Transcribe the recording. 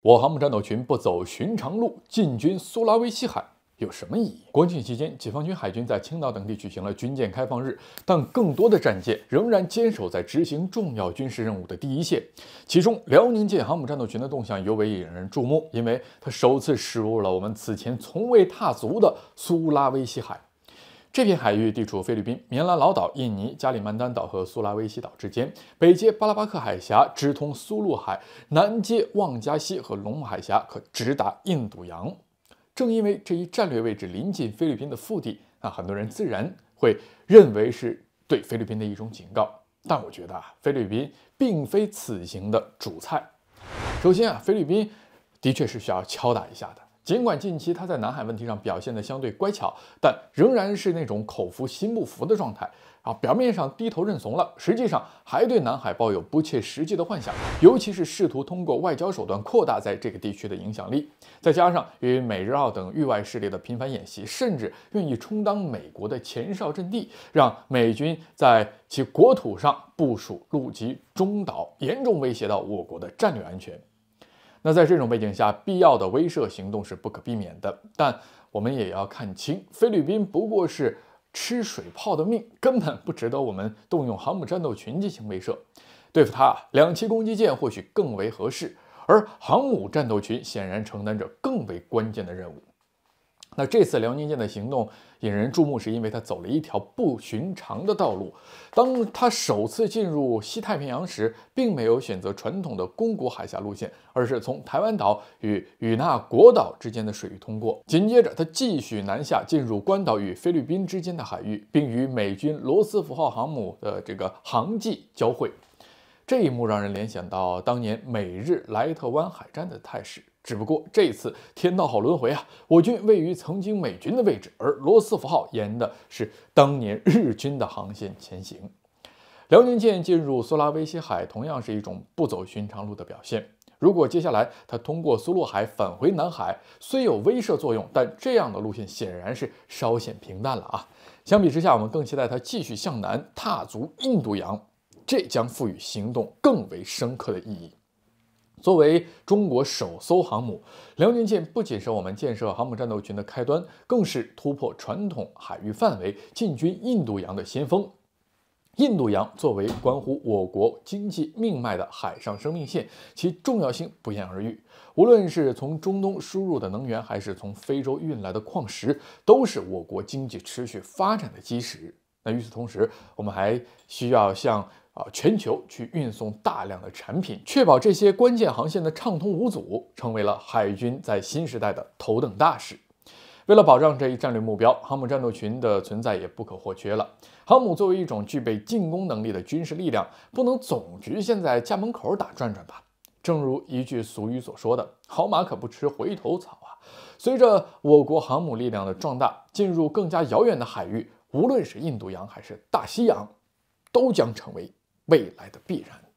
我航母战斗群不走寻常路，进军苏拉威西海有什么意义？国庆期间，解放军海军在青岛等地举行了军舰开放日，但更多的战舰仍然坚守在执行重要军事任务的第一线。其中，辽宁舰航母战斗群的动向尤为引人注目，因为它首次驶入了我们此前从未踏足的苏拉威西海。这片海域地处菲律宾棉兰老岛、印尼加里曼丹岛和苏拉威西岛之间，北接巴拉巴克海峡，直通苏禄海；南接旺加西和龙目海峡，可直达印度洋。正因为这一战略位置临近菲律宾的腹地，那很多人自然会认为是对菲律宾的一种警告。但我觉得啊，菲律宾并非此行的主菜。首先啊，菲律宾的确是需要敲打一下的。尽管近期他在南海问题上表现得相对乖巧，但仍然是那种口服心不服的状态啊！表面上低头认怂了，实际上还对南海抱有不切实际的幻想，尤其是试图通过外交手段扩大在这个地区的影响力。再加上与美日澳等域外势力的频繁演习，甚至愿意充当美国的前哨阵地，让美军在其国土上部署陆基中岛，严重威胁到我国的战略安全。那在这种背景下，必要的威慑行动是不可避免的。但我们也要看清，菲律宾不过是吃水泡的命，根本不值得我们动用航母战斗群进行威慑。对付它，两栖攻击舰或许更为合适，而航母战斗群显然承担着更为关键的任务。那这次辽宁舰的行动引人注目，是因为它走了一条不寻常的道路。当它首次进入西太平洋时，并没有选择传统的宫古海峡路线，而是从台湾岛与与那国岛之间的水域通过。紧接着，它继续南下，进入关岛与菲律宾之间的海域，并与美军罗斯福号航母的这个航迹交汇。这一幕让人联想到当年美日莱特湾海战的态势。只不过这次天道好轮回啊，我军位于曾经美军的位置，而罗斯福号沿的是当年日军的航线前行。辽宁舰进入苏拉威西海，同样是一种不走寻常路的表现。如果接下来它通过苏禄海返回南海，虽有威慑作用，但这样的路线显然是稍显平淡了啊。相比之下，我们更期待它继续向南踏足印度洋，这将赋予行动更为深刻的意义。作为中国首艘航母，辽宁舰不仅是我们建设航母战斗群的开端，更是突破传统海域范围、进军印度洋的先锋。印度洋作为关乎我国经济命脉的海上生命线，其重要性不言而喻。无论是从中东输入的能源，还是从非洲运来的矿石，都是我国经济持续发展的基石。那与此同时，我们还需要向啊，全球去运送大量的产品，确保这些关键航线的畅通无阻，成为了海军在新时代的头等大事。为了保障这一战略目标，航母战斗群的存在也不可或缺了。航母作为一种具备进攻能力的军事力量，不能总局限在家门口打转转吧？正如一句俗语所说的：“好马可不吃回头草啊。”随着我国航母力量的壮大，进入更加遥远的海域，无论是印度洋还是大西洋，都将成为。未来的必然。